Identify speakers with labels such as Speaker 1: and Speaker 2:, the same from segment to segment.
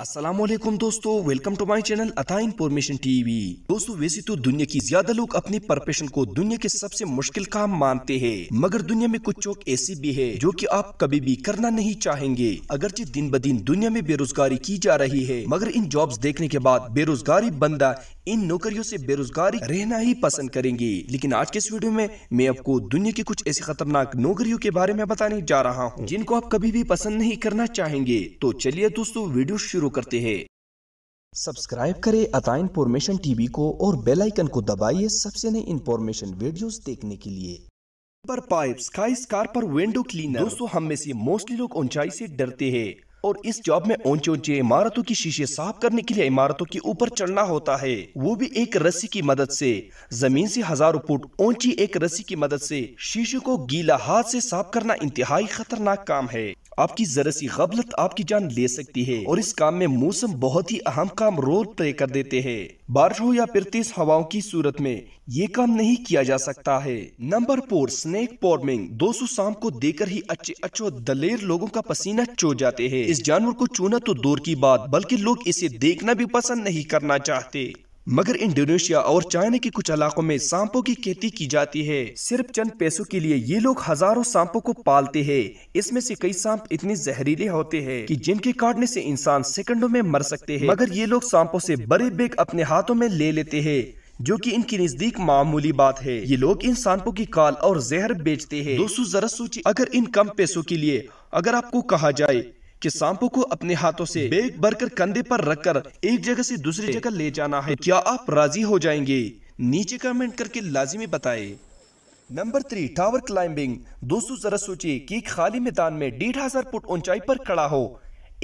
Speaker 1: असलम दोस्तों welcome to my channel अथा information TV दोस्तों वैसे तो दुनिया की ज्यादा लोग अपने प्रोफेशन को दुनिया के सबसे मुश्किल काम मानते हैं मगर दुनिया में कुछ चौक ऐसी भी है जो कि आप कभी भी करना नहीं चाहेंगे अगरचे दिन ब दिन दुनिया में बेरोजगारी की जा रही है मगर इन जॉब्स देखने के बाद बेरोजगारी बंदा इन नौकरियों से बेरोजगारी रहना ही पसंद करेंगे लेकिन आज के इस वीडियो में मैं आपको दुनिया की कुछ ऐसी खतरनाक नौकरियों के बारे में बताने जा रहा हूँ जिनको आप कभी भी पसंद नहीं करना चाहेंगे तो चलिए दोस्तों वीडियो शुरू शुरू करते हैं सब्सक्राइब करें अता इंफॉर्मेशन टीवी को और बेल आइकन को दबाइए सबसे नई इंफॉर्मेशन वीडियोस देखने के लिए पर पाइप स्काई स्कार पर विंडो क्लीनर दोस्तों हम में से मोस्टली लोग ऊंचाई से डरते हैं और इस जॉब में ऊंचे ऊंचे इमारतों की शीशे साफ करने के लिए इमारतों के ऊपर चढ़ना होता है वो भी एक रस्सी की मदद से जमीन से हजारों फुट ऊंची एक रस्सी की मदद से शीशे को गीला हाथ से साफ करना इंतहाई खतरनाक काम है आपकी जरा सी गबलत आपकी जान ले सकती है और इस काम में मौसम बहुत ही अहम काम रोल प्ले कर देते हैं बारिश हो या फिर तेज हवाओं की सूरत में ये काम नहीं किया जा सकता है नंबर फोर स्नेक दो सौ शाम को देकर ही अच्छे अच्छे दलेर लोगों का पसीना चो जाते हैं इस जानवर को चूना तो दूर की बात बल्कि लोग इसे देखना भी पसंद नहीं करना चाहते मगर इंडोनेशिया और चाइना के कुछ इलाकों में सांपों की खेती की जाती है सिर्फ चंद पैसों के लिए ये लोग हजारों सांपों को पालते हैं इसमें से कई सांप इतने जहरीले होते हैं कि जिनके काटने से इंसान सेकंडों में मर सकते हैं मगर ये लोग सांपों से बड़े बेग अपने हाथों में ले लेते हैं जो कि इनके नजदीक मामूली बात है ये लोग इन सांपों की काल और जहर बेचते हैं दोस्तों जरा सोचिए अगर इन कम पैसों के लिए अगर आपको कहा जाए कि सांपों को अपने हाथों से बैग भरकर कंधे पर रखकर एक जगह से दूसरी जगह ले जाना है क्या आप राजी हो जाएंगे नीचे कमेंट करके लाजिमी बताए नंबर थ्री टावर क्लाइंबिंग दोस्तों जरा सोचिए कि एक खाली मैदान में डेढ़ हजार फुट ऊंचाई पर खड़ा हो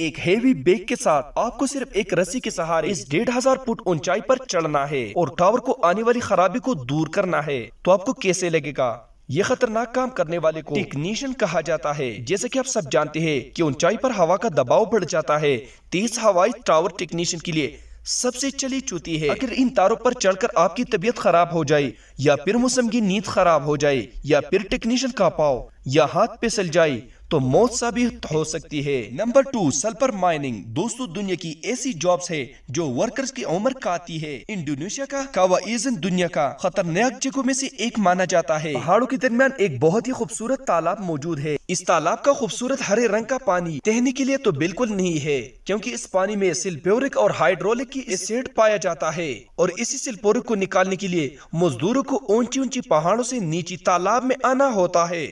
Speaker 1: एक हेवी बेग के साथ आपको सिर्फ एक रस्सी के सहारे इस डेढ़ हजार फुट ऊंचाई पर चढ़ना है और टावर को आने वाली खराबी को दूर करना है तो आपको कैसे लगेगा ये खतरनाक काम करने वाले को टेक्नीशियन कहा जाता है जैसे कि आप सब जानते हैं कि ऊंचाई पर हवा का दबाव बढ़ जाता है तेज हवाई टावर टेक्नीशियन के लिए सबसे चली चुती है अगर इन तारों पर चढ़कर आपकी तबीयत खराब हो जाए या फिर मौसम की नींद खराब हो जाए या फिर टेक्नीशियन का पाओ या हाथ पे सल जाए तो मौत साबित हो सकती है नंबर टू सल्फर माइनिंग दोस्तों दुनिया की ऐसी जॉब्स है जो वर्कर्स की उम्र का आती है इंडोनेशिया का कावाइजन दुनिया का खतरनाक जगहों में से एक माना जाता है पहाड़ों के दरमियान एक बहुत ही खूबसूरत तालाब मौजूद है इस तालाब का खूबसूरत हरे रंग का पानी तहने के लिए तो बिल्कुल नहीं है क्यूँकी इस पानी में सिल्प्योरिक और हाइड्रोलिक की एसिड पाया जाता है और इसी सिल्पोरिक को निकालने के लिए मजदूरों को ऊंची ऊंची पहाड़ों ऐसी नीचे तालाब में आना होता है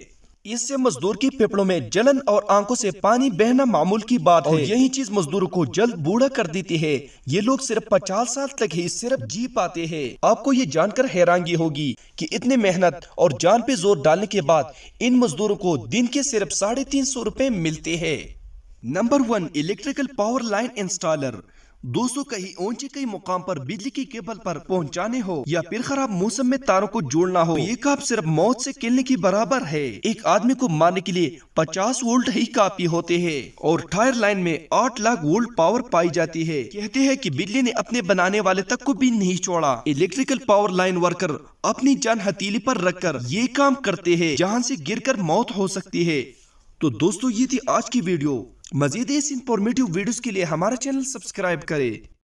Speaker 1: इससे मजदूर की फेफड़ों में जलन और आंखों से पानी बहना मामूल की बात है यही चीज मजदूर को जल्द बूढ़ा कर देती है ये लोग सिर्फ पचास साल तक ही सिर्फ जी पाते हैं आपको ये जानकर हैरानगी होगी कि इतने मेहनत और जान पे जोर डालने के बाद इन मजदूरों को दिन के सिर्फ साढ़े तीन सौ रूपए मिलते हैं number one electrical power line installer दोस्तों कहीं ऊंचे कई मुकाम पर बिजली की केबल पर पहुंचाने हो या फिर खराब मौसम में तारों को जोड़ना हो ये काप सिर्फ मौत से खेलने की बराबर है एक आदमी को मारने के लिए 50 वोल्ट ही काफी होते हैं और टायर लाइन में 8 लाख वोल्ट पावर पाई जाती है कहते हैं कि बिजली ने अपने बनाने वाले तक को भी नहीं छोड़ा इलेक्ट्रिकल पावर लाइन वर्कर अपनी जान आरोप रख कर ये काम करते है जहाँ ऐसी गिर मौत हो सकती है तो दोस्तों ये थी आज की वीडियो मजीद इस इंफॉर्मेटिव वीडियोस के लिए हमारा चैनल सब्सक्राइब करें